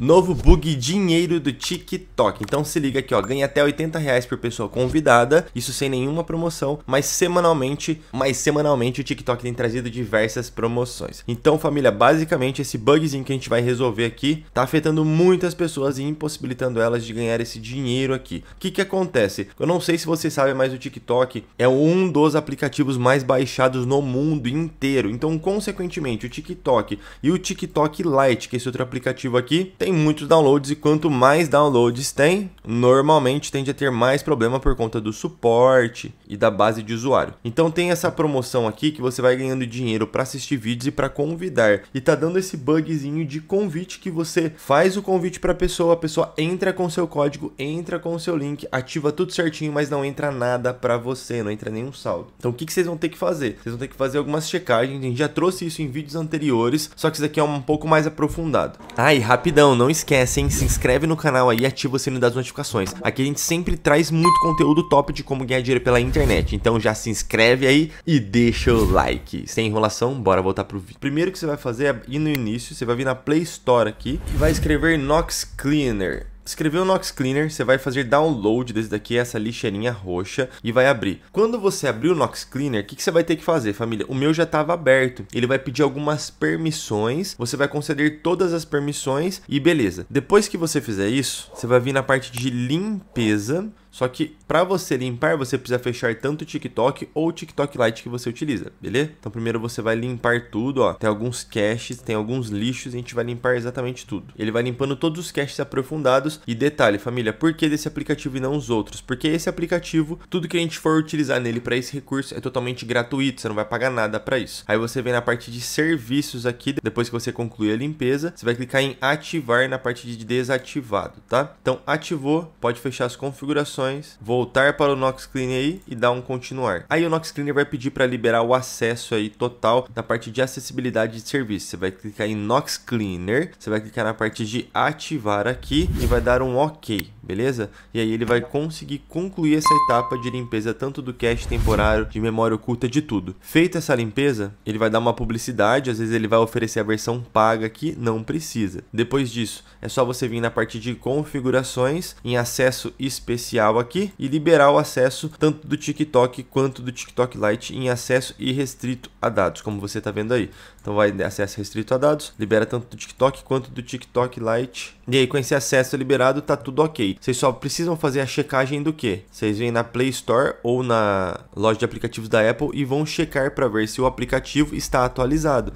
Novo bug dinheiro do TikTok. Então se liga aqui, ó. Ganha até 80 reais por pessoa convidada. Isso sem nenhuma promoção. Mas semanalmente, mas semanalmente o TikTok tem trazido diversas promoções. Então, família, basicamente esse bugzinho que a gente vai resolver aqui tá afetando muitas pessoas e impossibilitando elas de ganhar esse dinheiro aqui. O que, que acontece? Eu não sei se você sabe, mas o TikTok é um dos aplicativos mais baixados no mundo inteiro. Então, consequentemente, o TikTok e o TikTok Lite, que é esse outro aplicativo aqui, tem tem muitos downloads e quanto mais downloads tem, normalmente tende a ter mais problema por conta do suporte e da base de usuário. Então tem essa promoção aqui que você vai ganhando dinheiro para assistir vídeos e para convidar. E tá dando esse bugzinho de convite que você faz o convite para a pessoa, a pessoa entra com seu código, entra com seu link, ativa tudo certinho, mas não entra nada para você, não entra nenhum saldo. Então o que, que vocês vão ter que fazer? Vocês vão ter que fazer algumas checagens, a gente já trouxe isso em vídeos anteriores, só que isso aqui é um pouco mais aprofundado. Ah, e rapidão, não esquece, hein? Se inscreve no canal aí e ativa o sininho das notificações. Aqui a gente sempre traz muito conteúdo top de como ganhar dinheiro pela internet. Então já se inscreve aí e deixa o like. Sem enrolação, bora voltar pro vídeo. Primeiro que você vai fazer é ir no início, você vai vir na Play Store aqui e vai escrever Nox Cleaner. Escreveu o Nox Cleaner, você vai fazer download desse daqui, essa lixeirinha roxa, e vai abrir. Quando você abrir o Nox Cleaner, o que, que, você vai ter que fazer, família? O meu já estava aberto. Ele vai pedir algumas permissões, você vai conceder todas as permissões e beleza. Depois que você fizer isso, você vai vir na parte de limpeza, só que para você limpar, você precisa fechar tanto o TikTok ou o TikTok Lite que você utiliza, beleza? Então primeiro você vai limpar tudo, ó. Tem alguns caches, tem alguns lixos, a gente vai limpar exatamente tudo. Ele vai limpando todos os caches aprofundados. E detalhe, família, por que desse aplicativo e não os outros? Porque esse aplicativo, tudo que a gente for utilizar nele para esse recurso é totalmente gratuito, você não vai pagar nada para isso. Aí você vem na parte de serviços aqui, depois que você concluir a limpeza, você vai clicar em ativar na parte de desativado, tá? Então ativou, pode fechar as configurações opções, voltar para o Nox Cleaner aí e dar um continuar. Aí o Nox Cleaner vai pedir para liberar o acesso aí total da parte de acessibilidade de serviço. Você vai clicar em Nox Cleaner, você vai clicar na parte de ativar aqui e vai dar um OK beleza? E aí ele vai conseguir concluir essa etapa de limpeza tanto do cache temporário, de memória oculta, de tudo. Feita essa limpeza, ele vai dar uma publicidade, às vezes ele vai oferecer a versão paga que não precisa. Depois disso, é só você vir na parte de configurações, em acesso especial aqui, e liberar o acesso tanto do TikTok quanto do TikTok Lite em acesso irrestrito a dados, como você está vendo aí. Então vai acesso restrito a dados, libera tanto do TikTok quanto do TikTok Lite. E aí com esse acesso liberado tá tudo ok. Vocês só precisam fazer a checagem do que? Vocês vêm na Play Store ou na loja de aplicativos da Apple e vão checar para ver se o aplicativo está atualizado.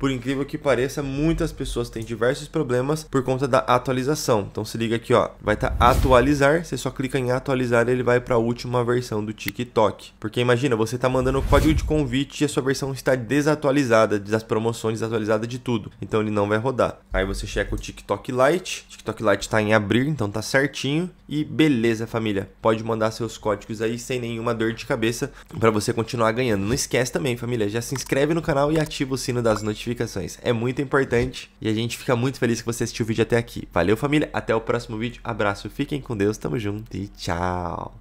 Por incrível que pareça, muitas pessoas têm diversos problemas por conta da atualização. Então se liga aqui, ó, vai estar tá atualizar, você só clica em atualizar e ele vai para a última versão do TikTok. Porque imagina, você tá mandando o código de convite e a sua versão está desatualizada, das promoções desatualizada de tudo. Então ele não vai rodar. Aí você checa o TikTok Lite, TikTok Lite está em abrir, então tá certinho e beleza, família. Pode mandar seus códigos aí sem nenhuma dor de cabeça para você continuar ganhando. Não esquece também, família, já se inscreve no canal e ativa o sino das notificações notificações. É muito importante e a gente fica muito feliz que você assistiu o vídeo até aqui. Valeu, família. Até o próximo vídeo. Abraço, fiquem com Deus, tamo junto e tchau.